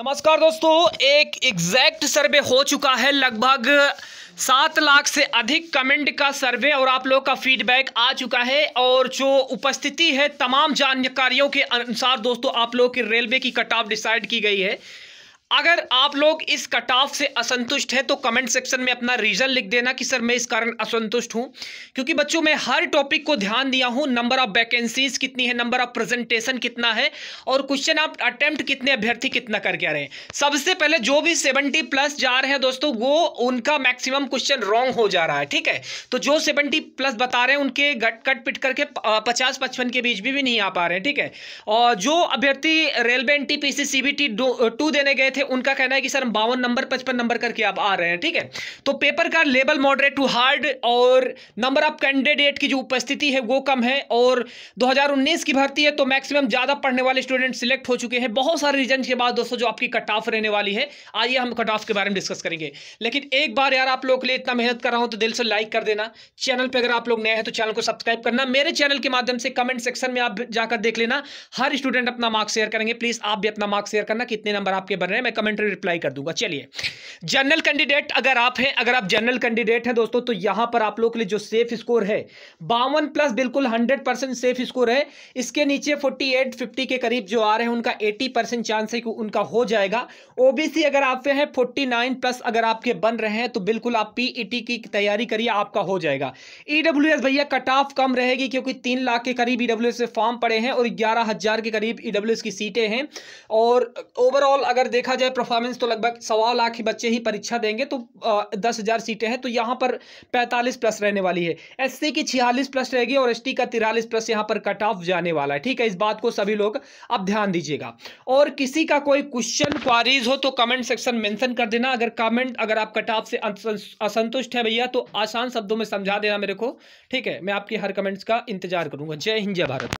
नमस्कार दोस्तों एक एग्जैक्ट सर्वे हो चुका है लगभग सात लाख से अधिक कमेंट का सर्वे और आप लोग का फीडबैक आ चुका है और जो उपस्थिति है तमाम जानकारियों के अनुसार दोस्तों आप लोग की रेलवे की कटाव डिसाइड की गई है अगर आप लोग इस कट ऑफ से असंतुष्ट हैं तो कमेंट सेक्शन में अपना रीज़न लिख देना कि सर मैं इस कारण असंतुष्ट हूं क्योंकि बच्चों मैं हर टॉपिक को ध्यान दिया हूं नंबर ऑफ वैकेंसीज कितनी है नंबर ऑफ प्रेजेंटेशन कितना है और क्वेश्चन आप अटेम्प्ट कितने अभ्यर्थी कितना करके आ रहे हैं सबसे पहले जो भी सेवेंटी प्लस जा रहे हैं दोस्तों वो उनका मैक्सिमम क्वेश्चन रॉन्ग हो जा रहा है ठीक है तो जो सेवेंटी प्लस बता रहे हैं उनके घट कट पिट करके पचास पचपन के बीच भी, भी नहीं आ पा रहे हैं ठीक है और जो अभ्यर्थी रेलवे एन टी टू देने गए थे थे उनका कहना है कि सर हम बावन नंबर पचपन नंबर करके आप आ रहे हैं ठीक है तो पेपर का लेवल मॉडरेट टू हार्ड और नंबर ऑफ कैंडिडेट की जो उपस्थिति है वो कम है और 2019 की भर्ती है तो मैक्सिमम ज़्यादा पढ़ने वाले स्टूडेंट सिलेक्ट हो चुके हैं बहुत सारे रीजन के बाद दोस्तों जो आपकी कट ऑफ रहने वाली है आइए हम कट ऑफ के बारे में डिस्कस करेंगे लेकिन एक बार यार आप लोग के लिए इतना मेहनत कर रहा हूं तो दिल से लाइक कर देना चैनल पर अगर आप लोग नए हैं तो चैनल को सब्सक्राइब करना मेरे चैनल के माध्यम से कमेंट सेक्शन में आप जाकर देख लेना हर स्टूडेंट अपना मार्क्स शेयर करेंगे प्लीज़ आप भी अपना मार्क्स शेयर करना कितने नंबर आपके बन रहे हैं मैं कमेंट्री रिप्लाई कर दूंगा चलिए जनरल कैंडिडेट अगर आप हैं अगर आप जनरल कैंडिडेट हैं दोस्तों तो यहां पर आप लोग के लिए जो सेफ स्कोर है बावन प्लस बिल्कुल हंड्रेड परसेंट सेफ स्कोर है इसके नीचे फोर्टी एट फिफ्टी के करीब जो आ रहे हैं उनका एटी परसेंट चांस है कि उनका हो जाएगा ओबीसी अगर आप पे हैं फोर्टी नाइन प्लस अगर आपके बन रहे हैं तो बिल्कुल आप पीई e की तैयारी करिए आपका हो जाएगा ईडब्ल्यू e भैया कट ऑफ कम रहेगी क्योंकि तीन लाख के करीब ईडब्ल्यू e से फॉर्म पड़े हैं और ग्यारह के करीब ईडब्ल्यू की सीटें हैं और ओवरऑल अगर देखा जाए परफॉर्मेंस तो लगभग सवा लाख ही बच्चे ही परीक्षा देंगे तो दस हज़ार सीटें हैं तो यहाँ पर पैंतालीस प्लस रहने वाली है एससी की छियालीस प्लस रहेगी और एसटी का तिरालीस प्लस यहाँ पर कट ऑफ जाने वाला है ठीक है इस बात को सभी लोग अब ध्यान दीजिएगा और किसी का कोई क्वेश्चन क्वारीज हो तो कमेंट सेक्शन मैंसन कर देना अगर कमेंट अगर आप कट ऑफ से असंतुष्ट है भैया तो आसान शब्दों में समझा देना मेरे को ठीक है मैं आपकी हर कमेंट्स का इंतजार करूँगा जय हिंद जय भारत